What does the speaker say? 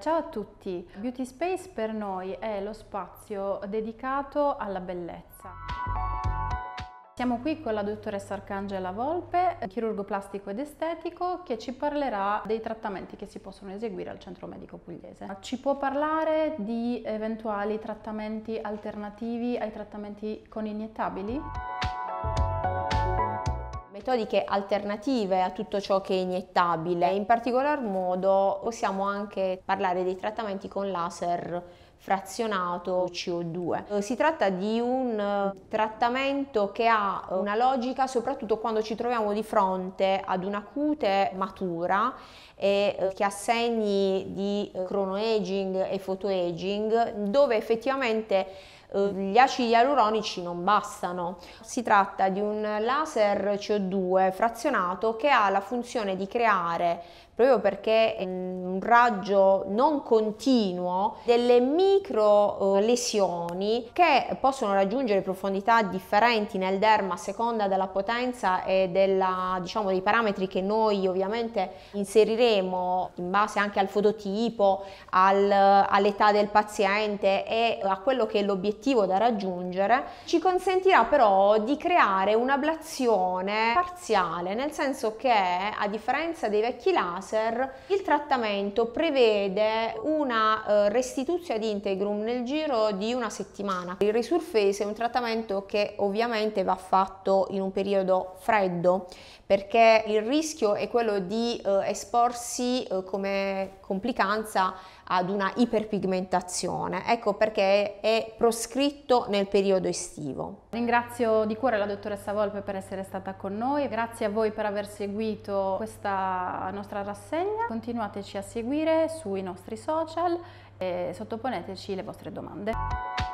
Ciao a tutti, Beauty Space per noi è lo spazio dedicato alla bellezza. Siamo qui con la dottoressa Arcangela Volpe, chirurgo plastico ed estetico, che ci parlerà dei trattamenti che si possono eseguire al centro medico pugliese. Ci può parlare di eventuali trattamenti alternativi ai trattamenti con iniettabili? metodiche alternative a tutto ciò che è iniettabile. In particolar modo possiamo anche parlare dei trattamenti con laser frazionato CO2. Eh, si tratta di un eh, trattamento che ha una logica soprattutto quando ci troviamo di fronte ad una cute matura e eh, che ha segni di chrono aging e photo aging dove effettivamente eh, gli acidi aluronici non bastano. Si tratta di un laser CO2 frazionato che ha la funzione di creare proprio perché è un raggio non continuo delle micro eh, lesioni che possono raggiungere profondità differenti nel derma a seconda della potenza e della, diciamo, dei parametri che noi ovviamente inseriremo in base anche al fototipo, al, all'età del paziente e a quello che è l'obiettivo obiettivo da raggiungere, ci consentirà però di creare un'ablazione parziale, nel senso che a differenza dei vecchi laser, il trattamento prevede una eh, restituzione di integrum nel giro di una settimana. Il resurface è un trattamento che ovviamente va fatto in un periodo freddo perché il rischio è quello di eh, esporsi eh, come complicanza ad una iperpigmentazione. Ecco perché è proscritto nel periodo estivo. Ringrazio di cuore la dottoressa Volpe per essere stata con noi, grazie a voi per aver seguito questa nostra rassegna. Continuateci a seguire sui nostri social e sottoponeteci le vostre domande.